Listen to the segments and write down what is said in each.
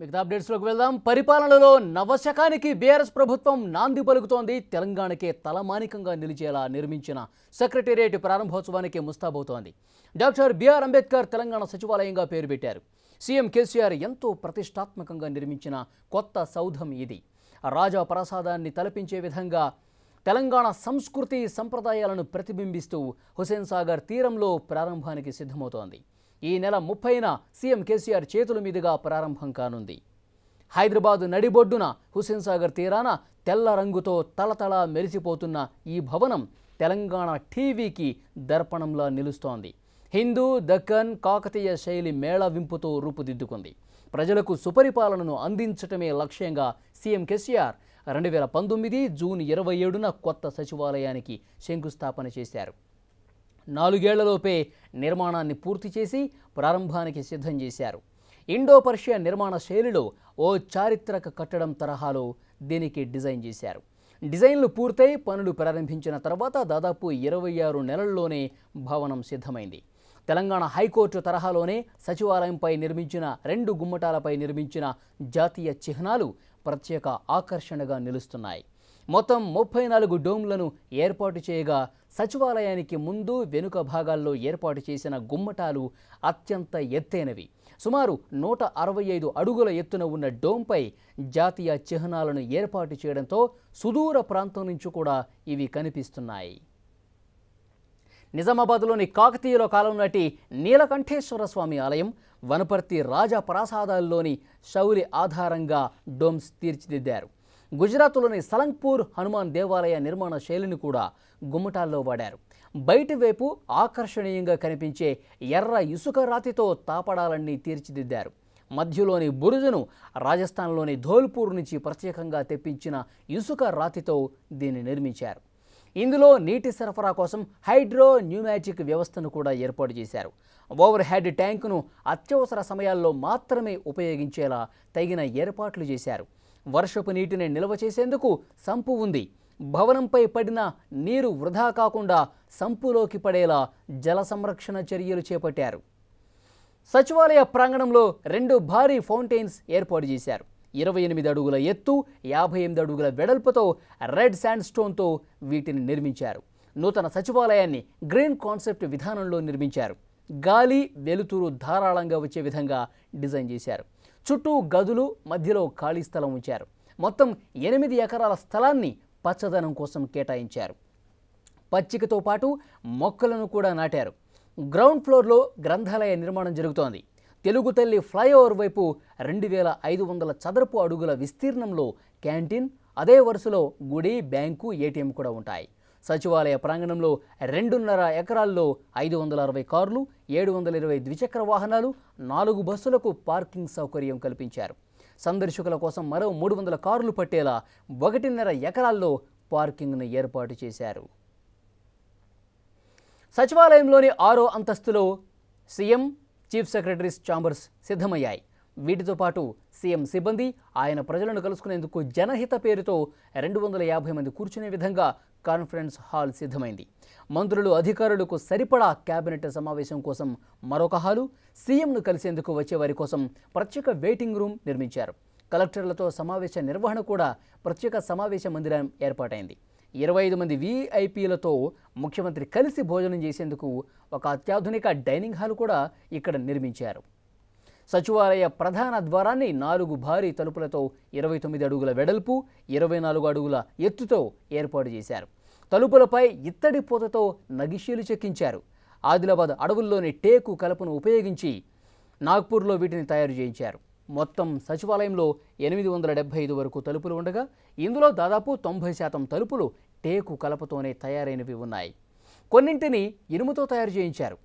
మిగతా అప్డేట్స్లోకి వెళ్దాం పరిపాలనలో నవశకానికి బీఆర్ఎస్ ప్రభుత్వం నాంది పలుకుతోంది తెలంగాణకే తలమానికంగా నిలిచేలా నిర్మించిన సెక్రటేరియట్ ప్రారంభోత్సవానికి ముస్తాబవుతోంది డాక్టర్ బీఆర్ అంబేద్కర్ తెలంగాణ సచివాలయంగా పేరు పెట్టారు సీఎం కేసీఆర్ ఎంతో ప్రతిష్టాత్మకంగా నిర్మించిన కొత్త సౌధం ఇది రాజా ప్రసాదాన్ని తలపించే విధంగా తెలంగాణ సంస్కృతి సంప్రదాయాలను ప్రతిబింబిస్తూ హుసేన్ సాగర్ తీరంలో ప్రారంభానికి సిద్ధమవుతోంది ఈ నెల ముప్పైన సీఎం కేసీఆర్ చేతుల మీదుగా ప్రారంభం కానుంది హైదరాబాద్ నడిబొడ్డున హుస్సేన్ సాగర్ తీరాన తెల్ల రంగుతో తలతళ మెరిసిపోతున్న ఈ భవనం తెలంగాణ టీవీకి దర్పణంలా నిలుస్తోంది హిందూ దక్కన్ కాకతీయ శైలి మేళవింపుతో రూపుదిద్దుకుంది ప్రజలకు సుపరిపాలనను అందించటమే లక్ష్యంగా సీఎం కేసీఆర్ రెండు వేల పంతొమ్మిది జూన్ ఇరవై ఏడున కొత్త సచివాలయానికి శంకుస్థాపన చేశారు నాలుగేళ్లలోపే నిర్మాణాన్ని పూర్తి చేసి ప్రారంభానికి సిద్ధం చేశారు ఇండో పర్షియా నిర్మాణ శైలిలో ఓ చారిత్రక కట్టడం తరహాలో దీనికి డిజైన్ చేశారు డిజైన్లు పూర్తయి పనులు ప్రారంభించిన తర్వాత దాదాపు ఇరవై ఆరు నెలల్లోనే భవనం సిద్ధమైంది తెలంగాణ హైకోర్టు తరహాలోనే సచివాలయంపై నిర్మించిన రెండు గుమ్మటాలపై నిర్మించిన జాతీయ చిహ్నాలు ప్రత్యేక ఆకర్షణగా నిలుస్తున్నాయి మొత్తం ముప్పై నాలుగు డోమ్లను ఏర్పాటు చేయగా సచివాలయానికి ముందు వెనుక భాగాల్లో ఏర్పాటు చేసిన గుమ్మటాలు అత్యంత ఎత్తైనవి సుమారు నూట అరవై ఐదు అడుగుల ఎత్తున ఉన్న డోమ్పై జాతీయ చిహ్నాలను ఏర్పాటు చేయడంతో సుదూర ప్రాంతం నుంచి కూడా ఇవి కనిపిస్తున్నాయి నిజామాబాద్లోని కాకతీయుల కాలం నాటి నీలకంఠేశ్వర స్వామి ఆలయం వనపర్తి రాజా ప్రాసాదాల్లోని శౌరి ఆధారంగా డోమ్స్ తీర్చిదిద్దారు గుజరాత్లోని సలంగ్పూర్ హనుమాన్ దేవాలయ నిర్మాణ శైలిని కూడా గుమ్మటాల్లో వాడారు బయటి వైపు ఆకర్షణీయంగా కనిపించే ఎర్ర ఇసుక రాతితో తాపడాలన్నీ తీర్చిదిద్దారు మధ్యలోని బురుజును రాజస్థాన్లోని ధోల్పూర్ నుంచి ప్రత్యేకంగా తెప్పించిన ఇసుక రాతితో దీన్ని నిర్మించారు ఇందులో నీటి సరఫరా కోసం హైడ్రో న్యూమాజిక్ వ్యవస్థను కూడా ఏర్పాటు చేశారు ఓవర్ హెడ్ ట్యాంకును అత్యవసర సమయాల్లో మాత్రమే ఉపయోగించేలా తగిన ఏర్పాట్లు చేశారు వర్షపు నీటిని నిల్వ చేసేందుకు సంపు ఉంది భవనంపై పడిన నీరు వృధా కాకుండా సంపులోకి పడేలా జల సంరక్షణ చర్యలు చేపట్టారు సచివాలయ ప్రాంగణంలో రెండు భారీ ఫౌంటైన్స్ ఏర్పాటు చేశారు ఇరవై ఎనిమిది అడుగుల ఎత్తు యాభై ఎనిమిది అడుగుల వెడల్పుతో రెడ్ శాండ్ స్టోన్తో వీటిని నిర్మించారు నూతన సచివాలయాన్ని గ్రీన్ కాన్సెప్ట్ విధానంలో నిర్మించారు గాలి వెలుతురు ధారాళంగా వచ్చే విధంగా డిజైన్ చేశారు చుట్టూ గదులు మధ్యలో ఖాళీ స్థలం ఉంచారు మొత్తం ఎనిమిది ఎకరాల స్థలాన్ని పచ్చదనం కోసం కేటాయించారు పచ్చికతో పాటు మొక్కలను కూడా నాటారు గ్రౌండ్ ఫ్లోర్లో గ్రంథాలయ నిర్మాణం జరుగుతోంది తెలుగు తల్లి ఫ్లైఓవర్ వైపు రెండు వేల ఐదు వందల చదరపు అడుగుల విస్తీర్ణంలో క్యాంటీన్ అదే వరుసలో గుడి బ్యాంకు ఏటీఎం కూడా ఉంటాయి సచివాలయ ప్రాంగణంలో రెండున్నర ఎకరాల్లో ఐదు వందల అరవై కార్లు ఏడు వందల ఇరవై ద్విచక్ర వాహనాలు నాలుగు బస్సులకు పార్కింగ్ సౌకర్యం కల్పించారు సందర్శకుల కోసం మరో మూడు వందల కార్లు పట్టేలా ఒకటిన్నర ఎకరాల్లో పార్కింగ్ను ఏర్పాటు చేశారు సచివాలయంలోని ఆరో అంతస్తులో సీఎం చీఫ్ సెక్రటరీస్ ఛాంబర్స్ సిద్ధమయ్యాయి వీటితో పాటు సీఎం సిబ్బంది ఆయన ప్రజలను కలుసుకునేందుకు జనహిత పేరుతో రెండు వందల యాభై మంది కూర్చునే విధంగా కాన్ఫరెన్స్ హాల్ సిద్ధమైంది మంత్రులు అధికారులకు సరిపడా కేబినెట్ సమావేశం కోసం మరొక హాలు సీఎంను కలిసేందుకు వచ్చే వారి కోసం ప్రత్యేక వెయిటింగ్ రూమ్ నిర్మించారు కలెక్టర్లతో సమావేశ నిర్వహణ కూడా ప్రత్యేక సమావేశ మందిరం ఏర్పాటైంది ఇరవై ఐదు మంది వీఐపీలతో ముఖ్యమంత్రి కలిసి భోజనం చేసేందుకు ఒక అత్యాధునిక డైనింగ్ హాల్ కూడా ఇక్కడ నిర్మించారు సచివాలయ ప్రధాన ద్వారాన్ని నాలుగు భారీ తలుపులతో ఇరవై తొమ్మిది అడుగుల వెడల్పు ఇరవై నాలుగు అడుగుల ఎత్తుతో ఏర్పాటు చేశారు తలుపులపై ఇత్తడి పూతతో నగిషీలు చెక్కించారు ఆదిలాబాద్ అడవుల్లోని టేకు కలపను ఉపయోగించి నాగ్పూర్లో వీటిని తయారు చేయించారు మొత్తం సచివాలయంలో ఎనిమిది వందల డెబ్బై ఐదు వరకు తలుపులు ఉండగా ఇందులో దాదాపు తొంభై శాతం తలుపులు టేకు కలపతోనే తయారైనవి ఉన్నాయి కొన్నింటిని ఇనుముతో తయారు చేయించారు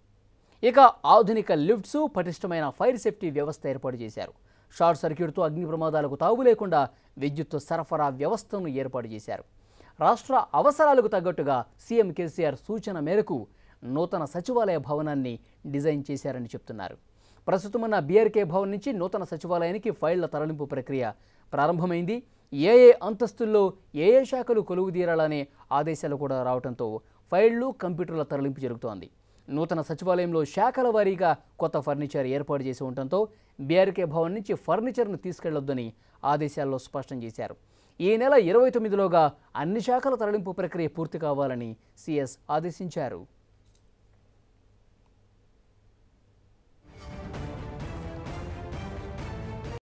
ఇక ఆధునిక లిఫ్ట్స్ పటిష్టమైన ఫైర్ సేఫ్టీ వ్యవస్థ ఏర్పాటు చేశారు షార్ట్ సర్క్యూట్తో అగ్ని ప్రమాదాలకు తావు లేకుండా విద్యుత్ సరఫరా వ్యవస్థను ఏర్పాటు చేశారు రాష్ట్ర అవసరాలకు తగ్గట్టుగా సీఎం కేసీఆర్ సూచన మేరకు నూతన సచివాలయ భవనాన్ని డిజైన్ చేశారని చెప్తున్నారు ప్రస్తుతం ఉన్న బీఆర్కే భవన్ నుంచి నూతన సచివాలయానికి ఫైళ్ల తరలింపు ప్రక్రియ ప్రారంభమైంది ఏ ఏ అంతస్తుల్లో ఏ ఏ శాఖలు తీరాలనే ఆదేశాలు కూడా రావడంతో ఫైళ్లు కంప్యూటర్ల తరలింపు జరుగుతోంది నూతన సచివాలయంలో శాఖల వారీగా కొత్త ఫర్నిచర్ ఏర్పాటు చేసి ఉండటంతో బీఆర్కే భవన్ నుంచి ఫర్నిచర్ను తీసుకెళ్లొద్దని ఆదేశాల్లో స్పష్టం చేశారు ఈ నెల ఇరవై తొమ్మిదిలోగా అన్ని శాఖల తరలింపు ప్రక్రియ పూర్తి కావాలని సిఎస్ ఆదేశించారు